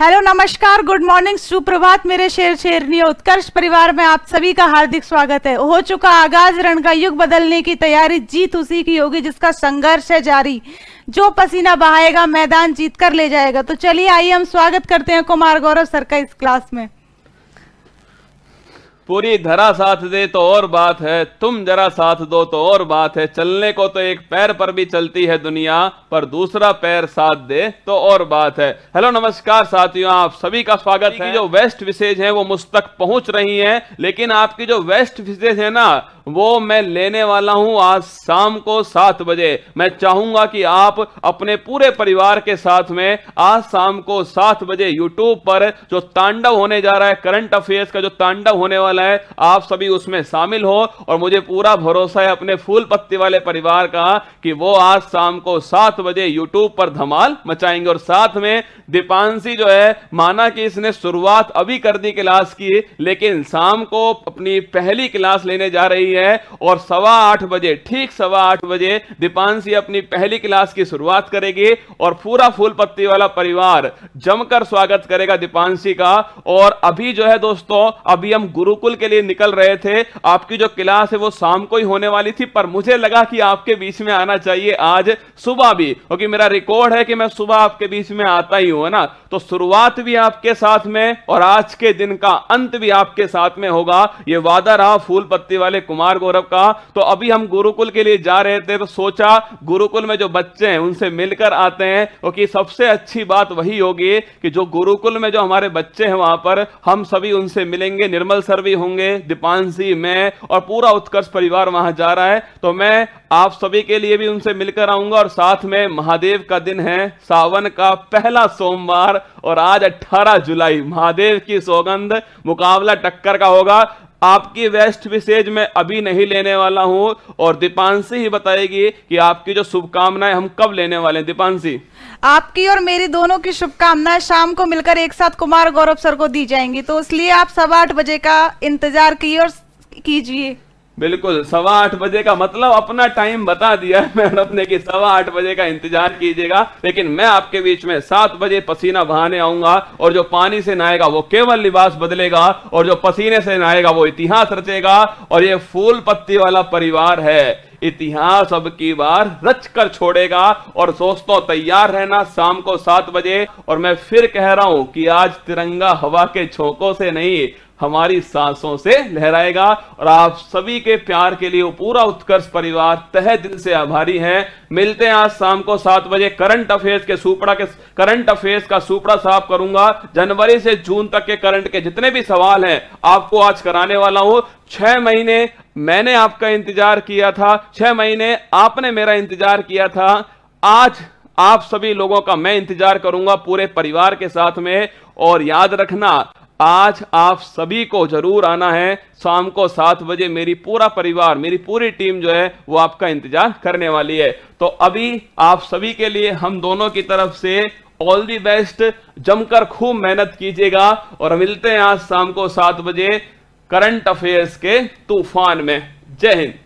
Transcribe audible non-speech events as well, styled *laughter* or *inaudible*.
hello नमस्कार good morning सुप्रभात मेरे शेर शेरनी उत्कर्ष परिवार में आप सभी का हार्दिक स्वागत है हो चुका आगाज रण का युग बदलने की तैयारी जीत उसी की होगी जिसका संघर्ष है जारी जो पसीना बहाएगा मैदान जीत कर ले जाएगा तो चलिए आइए हम स्वागत करते हैं कुमार गौरव सर का इस क्लास में पूरी धरा साथ दे तो और बात है तुम जरा साथ दो तो और बात है चलने को तो एक पैर पर भी चलती है दुनिया पर दूसरा पैर साथ दे तो और बात है हेलो नमस्कार साथियों आप सभी का स्वागत है जो वेस्ट विशेष है वो मुझ तक पहुंच रही है लेकिन आपकी जो वेस्ट विशेष है ना वो मैं लेने वाला हूं आज शाम को सात बजे मैं चाहूंगा कि आप अपने पूरे परिवार के साथ में आज शाम को सात बजे यूट्यूब पर जो तांडव होने जा रहा है करंट अफेयर्स का जो तांडव होने वाला चैनल है आप सभी उसमें शामिल हो और मुझे पूरा भरोसा है अपने फूल पत्ती वाले परिवार का कि वो आज शाम को सात बजे यूट्यूब पर धमाल मचाएंगे और साथ में दीपांशी जो है माना कि इसने शुरुआत अभी कर दी क्लास की लेकिन शाम को अपनी पहली क्लास लेने जा रही है और सवा आठ बजे ठीक सवा आठ बजे दीपांशी अपनी पहली क्लास की शुरुआत करेगी और पूरा फूल पत्ती वाला परिवार जमकर स्वागत करेगा दीपांशी का और अभी जो है दोस्तों अभी हम गुरुकुल गुरुकुल के लिए निकल रहे थे आपकी जो क्लास है वो शाम को ही होने वाली थी पर मुझे लगा कि आपके बीच में आना चाहिए आज सुबह भी क्योंकि मेरा रिकॉर्ड है कि मैं सुबह आपके बीच में आता ही हूं ना तो शुरुआत भी आपके साथ में और आज के दिन का अंत भी आपके साथ में होगा ये वादा रहा फूल पत्ती वाले कुमार गौरव का तो अभी हम गुरुकुल के लिए जा रहे थे तो सोचा गुरुकुल में जो बच्चे हैं उनसे मिलकर आते हैं क्योंकि सबसे अच्छी बात वही होगी कि जो गुरुकुल में जो हमारे बच्चे हैं वहां पर हम सभी उनसे मिलेंगे निर्मल सर भी होंगे दीपांशी मैं और पूरा उत्कर्ष परिवार वहां जा रहा है तो मैं आप सभी के लिए भी उनसे मिलकर आऊंगा और साथ में महादेव का दिन है सावन का पहला सोमवार और आज 18 जुलाई महादेव की सौगंध मुकाबला टक्कर का होगा आपकी वेस्ट विसेज में अभी नहीं लेने वाला हूं और दीपांशी ही बताएगी कि आपकी जो शुभकामनाएं हम कब लेने वाले हैं दीपांशी आपकी और मेरी दोनों की शुभकामनाएं शाम को मिलकर एक साथ कुमार गौरव सर को दी जाएंगी तो इसलिए आप सवा आठ बजे का इंतजार किए और कीजिए बिल्कुल सवा आठ बजे का मतलब अपना टाइम बता दिया है *laughs* मैडम अपने की सवा आठ बजे का इंतजार कीजिएगा लेकिन मैं आपके बीच में सात बजे पसीना बहाने आऊंगा और जो पानी से नहाएगा वो केवल लिबास बदलेगा और जो पसीने से नहाएगा वो इतिहास रचेगा और ये फूल पत्ती वाला परिवार है इतिहास अब की बार रच कर छोड़ेगा और दोस्तों तैयार रहना शाम को सात बजे और मैं फिर कह रहा हूं कि आज तिरंगा हवा के झोंकों से नहीं हमारी सांसों से लहराएगा और आप सभी के प्यार के लिए पूरा उत्कर्ष परिवार तह दिल से आभारी है मिलते हैं आज शाम को सात बजे करंट अफेयर्स के सुपड़ा के करंट अफेयर्स का सुपड़ा साफ करूंगा जनवरी से जून तक के करंट के जितने भी सवाल हैं आपको आज कराने वाला हूं छह महीने मैंने आपका इंतजार किया था छह महीने आपने मेरा इंतजार किया था आज आप सभी लोगों का मैं इंतजार करूंगा पूरे परिवार के साथ में और याद रखना आज आप सभी को जरूर आना है शाम को सात बजे मेरी पूरा परिवार मेरी पूरी टीम जो है वो आपका इंतजार करने वाली है तो अभी आप सभी के लिए हम दोनों की तरफ से ऑल दी बेस्ट जमकर खूब मेहनत कीजिएगा और मिलते हैं आज शाम को सात बजे करंट अफेयर्स के तूफान में जय हिंद